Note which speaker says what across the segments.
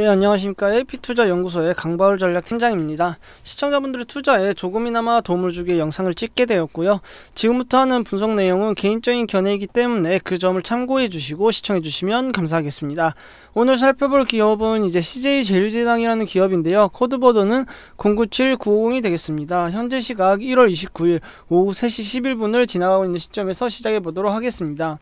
Speaker 1: 네, 안녕하십니까. AP투자연구소의 강바울 전략팀장입니다. 시청자분들의 투자에 조금이나마 도움을 주기 영상을 찍게 되었고요. 지금부터 하는 분석 내용은 개인적인 견해이기 때문에 그 점을 참고해 주시고 시청해 주시면 감사하겠습니다. 오늘 살펴볼 기업은 이제 CJ 제일제당이라는 기업인데요. 코드번호는 097950이 되겠습니다. 현재 시각 1월 29일 오후 3시 11분을 지나가고 있는 시점에서 시작해 보도록 하겠습니다.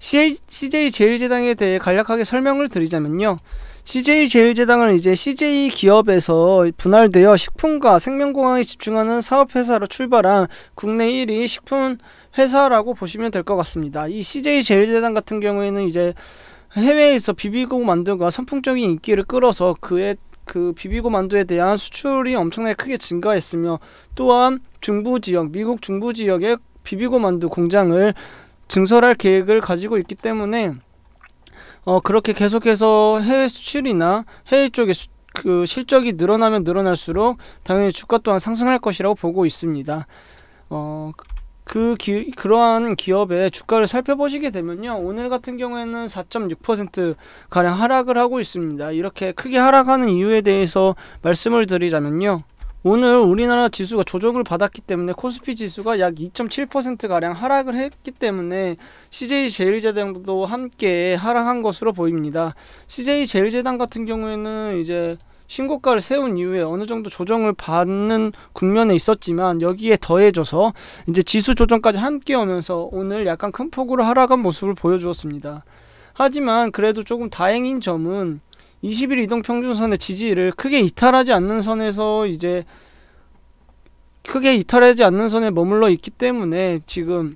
Speaker 1: CJ 제일제당에 대해 간략하게 설명을 드리자면요. CJ 제일제당은 이제 CJ 기업에서 분할되어 식품과 생명공학에 집중하는 사업회사로 출발한 국내 1위 식품 회사라고 보시면 될 것 같습니다. 이 CJ 제일제당 같은 경우에는 이제 해외에서 비비고 만두가 선풍적인 인기를 끌어서 그에 그 비비고 만두에 대한 수출이 엄청나게 크게 증가했으며 또한 중부 지역 미국 중부 지역의 비비고 만두 공장을 증설할 계획을 가지고 있기 때문에 어, 그렇게 계속해서 해외 수출이나 해외 쪽의 수, 그 실적이 늘어나면 늘어날수록 당연히 주가 또한 상승할 것이라고 보고 있습니다. 어, 그 기, 그러한 기업의 주가를 살펴보시게 되면요. 오늘 같은 경우에는 4.6% 가량 하락을 하고 있습니다. 이렇게 크게 하락하는 이유에 대해서 말씀을 드리자면요. 오늘 우리나라 지수가 조정을 받았기 때문에 코스피 지수가 약 2.7%가량 하락을 했기 때문에 CJ 제일제당도 함께 하락한 것으로 보입니다. CJ 제일제당 같은 경우에는 이제 신고가를 세운 이후에 어느 정도 조정을 받는 국면에 있었지만 여기에 더해져서 이제 지수 조정까지 함께 오면서 오늘 약간 큰 폭으로 하락한 모습을 보여주었습니다. 하지만 그래도 조금 다행인 점은 20일 이동 평균선의 지지를 크게 이탈하지 않는 선에서 이제 크게 이탈하지 않는 선에 머물러 있기 때문에 지금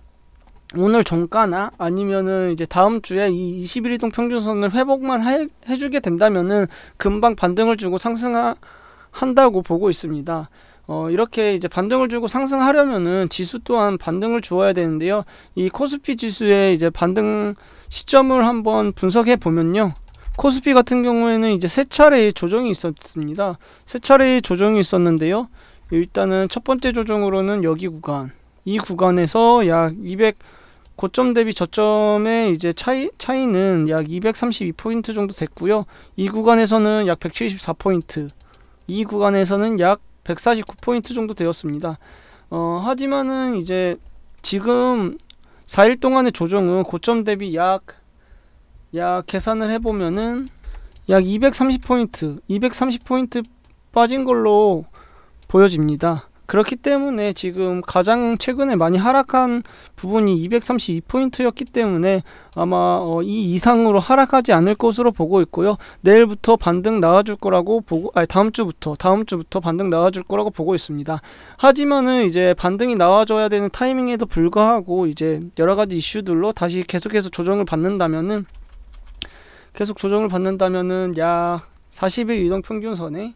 Speaker 1: 오늘 종가나 아니면은 이제 다음 주에 이 21이동 평균선을 회복만 해, 해주게 된다면은 금방 반등을 주고 상승한다고 보고 있습니다. 어, 이렇게 이제 반등을 주고 상승하려면은 지수 또한 반등을 주어야 되는데요. 이 코스피 지수의 이제 반등 시점을 한번 분석해 보면요. 코스피 같은 경우에는 이제 세 차례의 조정이 있었습니다. 세 차례의 조정이 있었는데요. 일단은 첫 번째 조정으로는 여기 구간, 이 구간에서 약 200 고점 대비 저점의 이제 차이 차이는 약 232 포인트 정도 됐고요. 이 구간에서는 약 174 포인트, 이 구간에서는 약 149 포인트 정도 되었습니다. 어, 하지만은 이제 지금 4일 동안의 조정은 고점 대비 약약 계산을 해보면은 약 230포인트 230포인트 빠진 걸로 보여집니다 그렇기 때문에 지금 가장 최근에 많이 하락한 부분이 232포인트였기 때문에 아마 어, 이 이상으로 하락하지 않을 것으로 보고 있고요. 내일부터 반등 나와줄 거라고 보고, 아 다음 주부터 다음 주부터 반등 나와줄 거라고 보고 있습니다. 하지만은 이제 반등이 나와줘야 되는 타이밍에도 불구하고 이제 여러 가지 이슈들로 다시 계속해서 조정을 받는다면은 계속 조정을 받는다면은 약 40일 이동 평균선에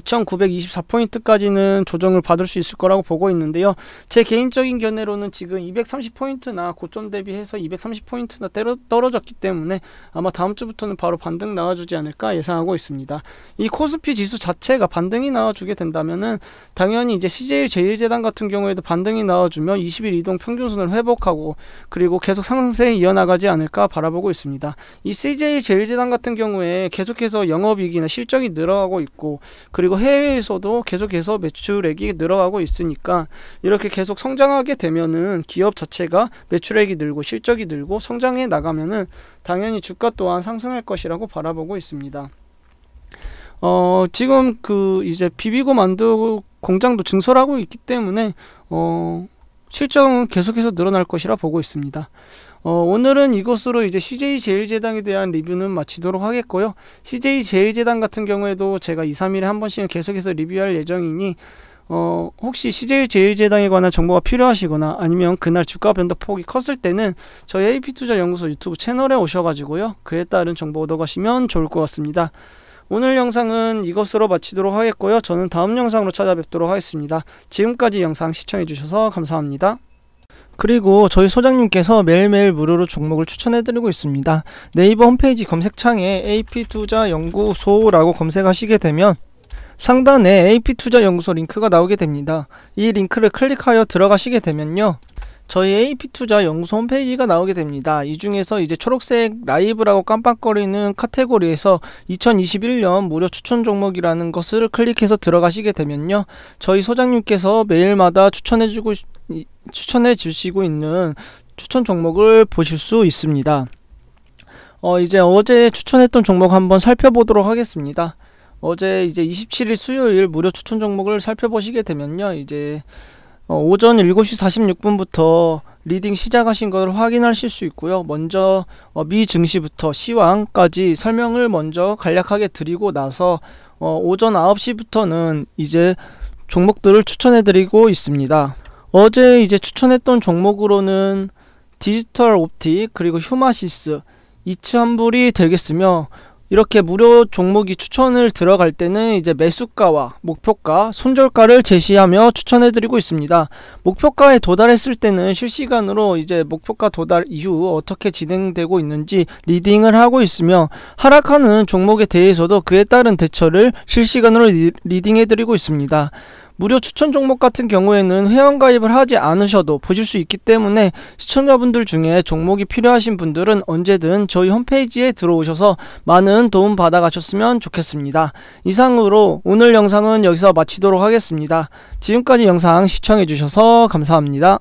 Speaker 1: 2,924포인트까지는 조정을 받을 수 있을 거라고 보고 있는데요. 제 개인적인 견해로는 지금 230포인트나 고점 대비해서 230포인트나 때로 떨어졌기 때문에 아마 다음 주부터는 바로 반등 나와주지 않을까 예상하고 있습니다. 이 코스피 지수 자체가 반등이 나와주게 된다면은 당연히 이제 CJ 제일재단 같은 경우에도 반등이 나와주면 20일 이동 평균선을 회복하고 그리고 계속 상승세에 이어나가지 않을까 바라보고 있습니다. 이 CJ 제일재단 같은 경우에 계속해서 영업이익이나 실적이 늘어가고 있고 그 그리고 해외에서도 계속해서 매출액이 늘어가고 있으니까 이렇게 계속 성장하게 되면은 기업 자체가 매출액이 늘고 실적이 늘고 성장해 나가면은 당연히 주가 또한 상승할 것이라고 바라보고 있습니다. 어, 지금 그 이제 비비고 만두 공장도 증설하고 있기 때문에 어, 실적은 계속해서 늘어날 것이라 보고 있습니다. 어, 오늘은 이것으로 이제 CJ 제일제당에 대한 리뷰는 마치도록 하겠고요. CJ 제일제당 같은 경우에도 제가 2, 3일에 한 번씩은 계속해서 리뷰할 예정이니 어, 혹시 CJ 제일제당에 관한 정보가 필요하시거나 아니면 그날 주가 변동폭이 컸을 때는 저희 AP투자연구소 유튜브 채널에 오셔가지고요. 그에 따른 정보 얻어가시면 좋을 것 같습니다. 오늘 영상은 이것으로 마치도록 하겠고요. 저는 다음 영상으로 찾아뵙도록 하겠습니다. 지금까지 영상 시청해주셔서 감사합니다. 그리고 저희 소장님께서 매일매일 무료로 종목을 추천해드리고 있습니다. 네이버 홈페이지 검색창에 AP투자연구소라고 검색하시게 되면 상단에 AP투자연구소 링크가 나오게 됩니다. 이 링크를 클릭하여 들어가시게 되면요. 저희 AP투자 연구소 홈페이지가 나오게 됩니다. 이 중에서 이제 초록색 라이브라고 깜빡거리는 카테고리에서 2021년 무료 추천 종목이라는 것을 클릭해서 들어가시게 되면요. 저희 소장님께서 매일마다 추천해주고, 추천해 주시고 있는 추천 종목을 보실 수 있습니다. 어, 이제 어제 추천했던 종목 한번 살펴보도록 하겠습니다. 어제 이제 27일 수요일 무료 추천 종목을 살펴보시게 되면요. 이제 어, 오전 7시 46분부터 리딩 시작하신 것을 확인하실 수 있고요. 먼저 어, 미 증시부터 시황까지 설명을 먼저 간략하게 드리고 나서 어, 오전 9시부터는 이제 종목들을 추천해 드리고 있습니다. 어제 이제 추천했던 종목으로는 디지털 옵틱 그리고 휴마시스 이치 환불이 되겠으며 이렇게 무료 종목이 추천을 들어갈 때는 이제 매수가와 목표가, 손절가를 제시하며 추천해드리고 있습니다. 목표가에 도달했을 때는 실시간으로 이제 목표가 도달 이후 어떻게 진행되고 있는지 리딩을 하고 있으며 하락하는 종목에 대해서도 그에 따른 대처를 실시간으로 리, 딩해드리고 있습니다. 무료 추천 종목 같은 경우에는 회원 가입을 하지 않으셔도 보실 수 있기 때문에 시청자분들 중에 종목이 필요하신 분들은 언제든 저희 홈페이지에 들어오셔서 많은 도움 받아가셨으면 좋겠습니다. 이상으로 오늘 영상은 여기서 마치도록 하겠습니다. 지금까지 영상 시청해주셔서 감사합니다.